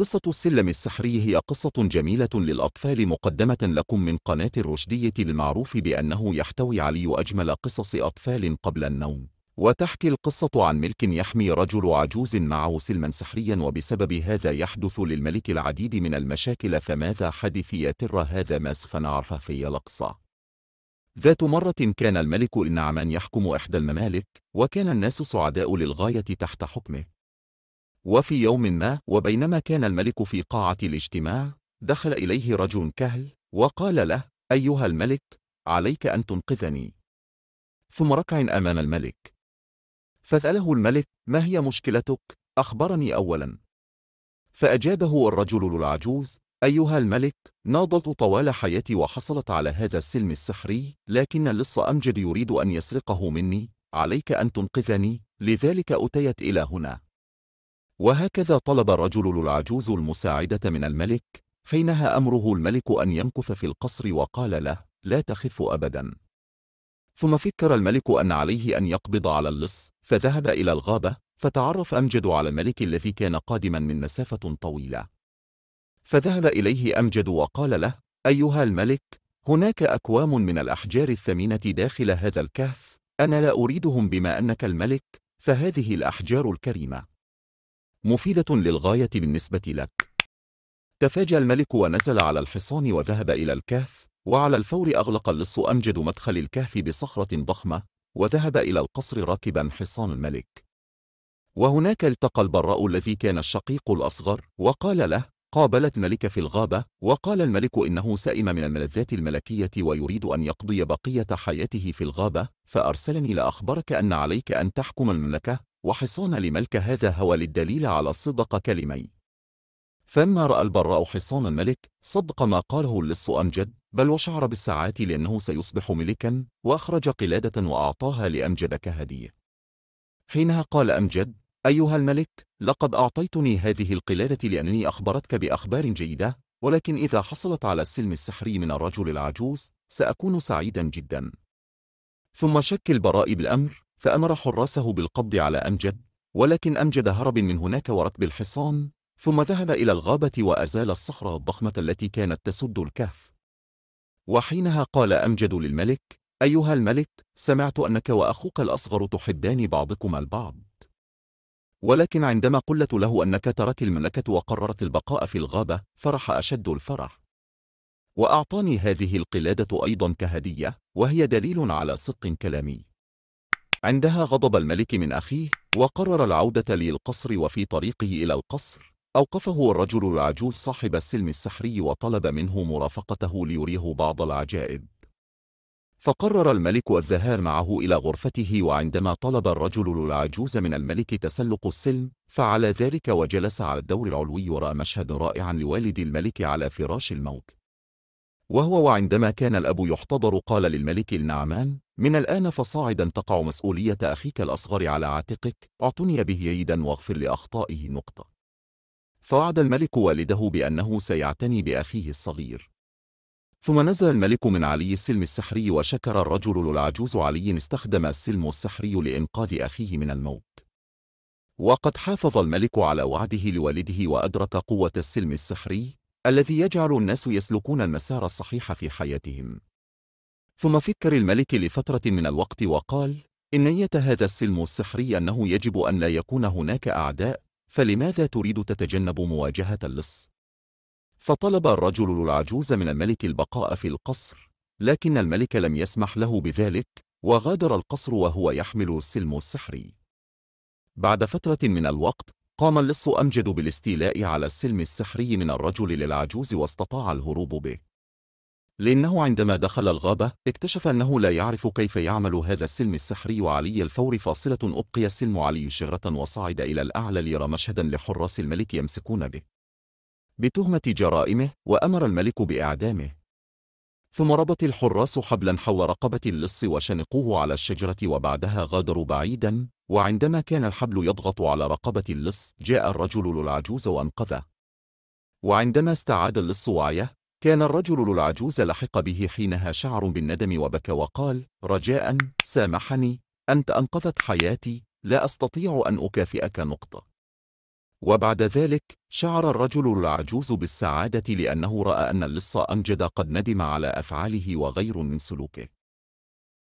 قصة السلم السحري هي قصة جميلة للأطفال مقدمة لكم من قناة الرشدية للمعروف بأنه يحتوي علي أجمل قصص أطفال قبل النوم وتحكي القصة عن ملك يحمي رجل عجوز معه سلما سحريا وبسبب هذا يحدث للملك العديد من المشاكل فماذا حدث يتر هذا ما سوف نعرفه في القصة ذات مرة كان الملك إنعمان يحكم إحدى الممالك وكان الناس سعداء للغاية تحت حكمه وفي يوم ما وبينما كان الملك في قاعة الاجتماع دخل إليه رجل كهل وقال له أيها الملك عليك أن تنقذني ثم ركع أمام الملك فسأله الملك ما هي مشكلتك؟ أخبرني أولا فأجابه الرجل العجوز أيها الملك ناضلت طوال حياتي وحصلت على هذا السلم السحري لكن اللص أمجد يريد أن يسرقه مني عليك أن تنقذني لذلك أتيت إلى هنا وهكذا طلب الرجل العجوز المساعدة من الملك حينها أمره الملك أن يمكث في القصر وقال له لا تخف أبدا ثم فكر الملك أن عليه أن يقبض على اللص فذهب إلى الغابة فتعرف أمجد على الملك الذي كان قادما من مسافة طويلة فذهب إليه أمجد وقال له أيها الملك هناك أكوام من الأحجار الثمينة داخل هذا الكهف أنا لا أريدهم بما أنك الملك فهذه الأحجار الكريمة مفيدة للغاية بالنسبة لك تفاجأ الملك ونزل على الحصان وذهب إلى الكهف وعلى الفور أغلق اللص أمجد مدخل الكهف بصخرة ضخمة وذهب إلى القصر راكبا حصان الملك وهناك التقى البراء الذي كان الشقيق الأصغر وقال له قابلت ملك في الغابة وقال الملك إنه سائم من الملذات الملكية ويريد أن يقضي بقية حياته في الغابة فأرسلني لأخبرك أن عليك أن تحكم المملكة وحصان لملك هذا هو للدليل على صدق كلمي فما رأى البراء حصان الملك صدق ما قاله اللص أمجد بل وشعر بالساعات لأنه سيصبح ملكا وأخرج قلادة وأعطاها لأمجد كهدية حينها قال أمجد أيها الملك لقد أعطيتني هذه القلادة لأنني أخبرتك بأخبار جيدة ولكن إذا حصلت على السلم السحري من الرجل العجوز سأكون سعيدا جدا ثم شك البراء بالأمر فأمر حراسه بالقبض على أمجد ولكن أمجد هرب من هناك وركب الحصان ثم ذهب إلى الغابة وأزال الصخرة الضخمة التي كانت تسد الكهف وحينها قال أمجد للملك أيها الملك سمعت أنك وأخوك الأصغر تحبان بعضكما البعض ولكن عندما قلت له أنك ترك الملكة وقررت البقاء في الغابة فرح أشد الفرح وأعطاني هذه القلادة أيضا كهدية وهي دليل على صدق كلامي عندها غضب الملك من أخيه وقرر العودة للقصر وفي طريقه إلى القصر أوقفه الرجل العجوز صاحب السلم السحري وطلب منه مرافقته ليريه بعض العجائب فقرر الملك الذهاب معه إلى غرفته وعندما طلب الرجل العجوز من الملك تسلق السلم فعلى ذلك وجلس على الدور العلوي ورأى مشهد رائعا لوالد الملك على فراش الموت وهو وعندما كان الأب يحتضر قال للملك النعمان من الآن فصاعدا تقع مسؤولية أخيك الأصغر على عاتقك اعتني به عيدا واغفر لأخطائه نقطة فوعد الملك والده بأنه سيعتني بأخيه الصغير ثم نزل الملك من علي السلم السحري وشكر الرجل العجوز علي استخدم السلم السحري لإنقاذ أخيه من الموت وقد حافظ الملك على وعده لوالده وأدرك قوة السلم السحري الذي يجعل الناس يسلكون المسار الصحيح في حياتهم ثم فكر الملك لفترة من الوقت وقال إن نية هذا السلم السحري أنه يجب أن لا يكون هناك أعداء فلماذا تريد تتجنب مواجهة اللص؟ فطلب الرجل العجوز من الملك البقاء في القصر لكن الملك لم يسمح له بذلك وغادر القصر وهو يحمل السلم السحري بعد فترة من الوقت قام اللص أمجد بالاستيلاء على السلم السحري من الرجل للعجوز واستطاع الهروب به لأنه عندما دخل الغابة اكتشف أنه لا يعرف كيف يعمل هذا السلم السحري وعلي الفور فاصلة أبقي السلم علي شغرة وصعد إلى الأعلى ليرى مشهدا لحراس الملك يمسكون به بتهمة جرائمه وأمر الملك بإعدامه ثم ربط الحراس حبلا حول رقبة اللص وشنقوه على الشجرة وبعدها غادروا بعيدا وعندما كان الحبل يضغط على رقبة اللص جاء الرجل للعجوز وأنقذه وعندما استعاد اللص وعيه كان الرجل للعجوز لحق به حينها شعر بالندم وبكى وقال رجاء سامحني أنت أنقذت حياتي لا أستطيع أن أكافئك نقطة وبعد ذلك شعر الرجل العجوز بالسعادة لأنه رأى أن اللص أمجد قد ندم على أفعاله وغير من سلوكه